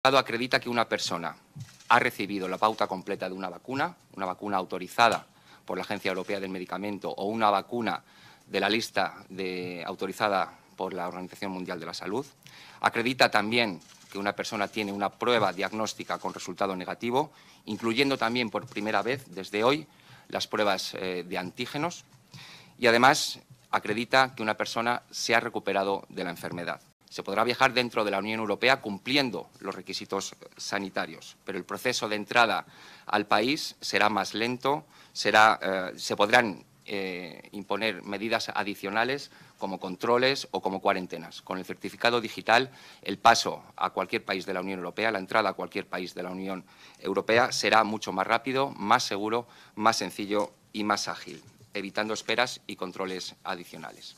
Estado acredita que una persona ha recibido la pauta completa de una vacuna, una vacuna autorizada por la Agencia Europea del Medicamento o una vacuna de la lista de, autorizada por la Organización Mundial de la Salud. Acredita también que una persona tiene una prueba diagnóstica con resultado negativo, incluyendo también por primera vez desde hoy las pruebas eh, de antígenos. Y además acredita que una persona se ha recuperado de la enfermedad. Se podrá viajar dentro de la Unión Europea cumpliendo los requisitos sanitarios, pero el proceso de entrada al país será más lento, eh, se podrán eh, imponer medidas adicionales como controles o como cuarentenas. Con el certificado digital, el paso a cualquier país de la Unión Europea, la entrada a cualquier país de la Unión Europea será mucho más rápido, más seguro, más sencillo y más ágil, evitando esperas y controles adicionales.